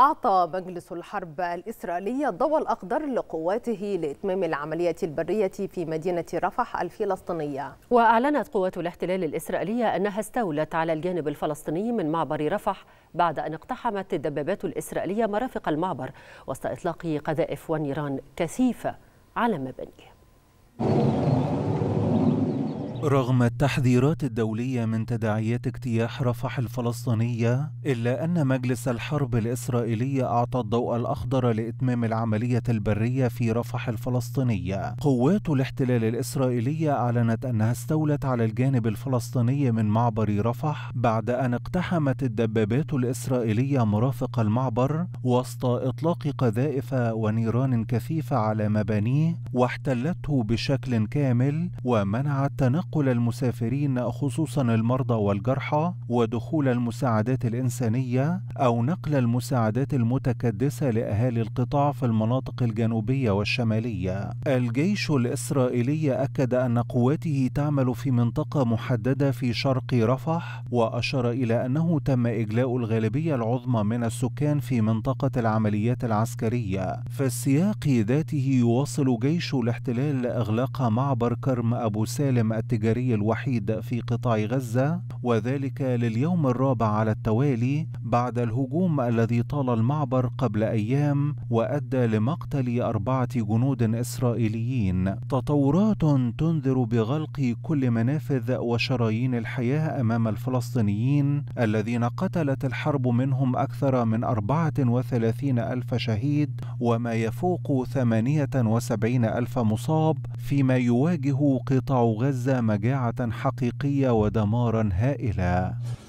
أعطى مجلس الحرب الإسرائيلي الضوء الأخضر لقواته لإتمام العملية البرية في مدينة رفح الفلسطينية وأعلنت قوات الاحتلال الإسرائيلية أنها استولت على الجانب الفلسطيني من معبر رفح بعد أن اقتحمت الدبابات الإسرائيلية مرافق المعبر وسط إطلاق قذائف ونيران كثيفة على مبانيه رغم التحذيرات الدولية من تداعيات اجتياح رفح الفلسطينية إلا أن مجلس الحرب الإسرائيلي أعطى الضوء الأخضر لإتمام العملية البرية في رفح الفلسطينية قوات الاحتلال الإسرائيلية أعلنت أنها استولت على الجانب الفلسطيني من معبر رفح بعد أن اقتحمت الدبابات الإسرائيلية مرافق المعبر وسط إطلاق قذائف ونيران كثيفة على مبانيه واحتلته بشكل كامل ومنعت تنقل تنقل المسافرين خصوصا المرضى والجرحى ودخول المساعدات الإنسانية أو نقل المساعدات المتكدسة لأهالي القطاع في المناطق الجنوبية والشمالية الجيش الإسرائيلي أكد أن قواته تعمل في منطقة محددة في شرق رفح وأشار إلى أنه تم إجلاء الغالبية العظمى من السكان في منطقة العمليات العسكرية في السياق ذاته يواصل جيش الاحتلال إغلاق معبر كرم أبو سالم التجاري التجاري الوحيد في قطاع غزة وذلك لليوم الرابع على التوالي بعد الهجوم الذي طال المعبر قبل أيام وأدى لمقتل أربعة جنود إسرائيليين تطورات تنذر بغلق كل منافذ وشرايين الحياة أمام الفلسطينيين الذين قتلت الحرب منهم أكثر من 34 ألف شهيد وما يفوق 78 ألف مصاب فيما يواجه قطاع غزة مجاعه حقيقيه ودمارا هائلا